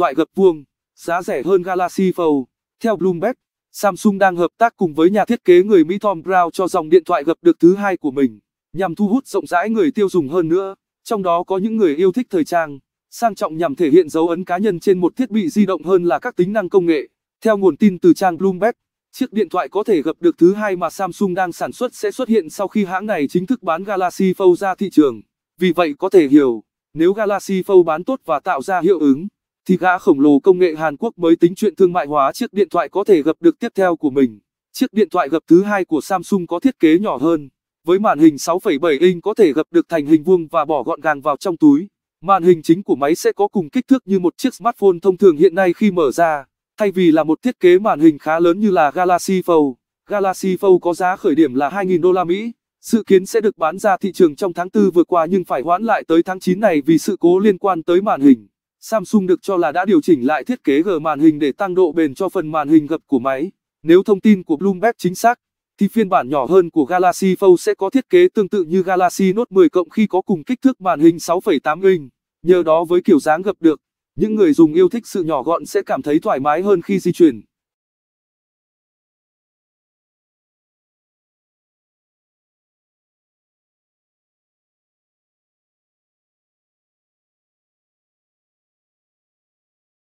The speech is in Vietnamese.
thoại gập vuông, giá rẻ hơn Galaxy Fold. Theo Bloomberg, Samsung đang hợp tác cùng với nhà thiết kế người Mỹ Tom Brown cho dòng điện thoại gập được thứ hai của mình, nhằm thu hút rộng rãi người tiêu dùng hơn nữa, trong đó có những người yêu thích thời trang, sang trọng nhằm thể hiện dấu ấn cá nhân trên một thiết bị di động hơn là các tính năng công nghệ. Theo nguồn tin từ trang Bloomberg, chiếc điện thoại có thể gập được thứ hai mà Samsung đang sản xuất sẽ xuất hiện sau khi hãng này chính thức bán Galaxy Fold ra thị trường. Vì vậy có thể hiểu, nếu Galaxy Fold bán tốt và tạo ra hiệu ứng thì gã khổng lồ công nghệ Hàn Quốc mới tính chuyện thương mại hóa chiếc điện thoại có thể gập được tiếp theo của mình. Chiếc điện thoại gập thứ hai của Samsung có thiết kế nhỏ hơn, với màn hình 6,7 inch có thể gập được thành hình vuông và bỏ gọn gàng vào trong túi. Màn hình chính của máy sẽ có cùng kích thước như một chiếc smartphone thông thường hiện nay khi mở ra, thay vì là một thiết kế màn hình khá lớn như là Galaxy Fold. Galaxy Fold có giá khởi điểm là 2.000 đô la Mỹ, dự kiến sẽ được bán ra thị trường trong tháng 4 vừa qua nhưng phải hoãn lại tới tháng 9 này vì sự cố liên quan tới màn hình. Samsung được cho là đã điều chỉnh lại thiết kế G màn hình để tăng độ bền cho phần màn hình gập của máy. Nếu thông tin của Bloomberg chính xác, thì phiên bản nhỏ hơn của Galaxy Fold sẽ có thiết kế tương tự như Galaxy Note 10 cộng khi có cùng kích thước màn hình 6,8 inch. Nhờ đó với kiểu dáng gập được, những người dùng yêu thích sự nhỏ gọn sẽ cảm thấy thoải mái hơn khi di chuyển.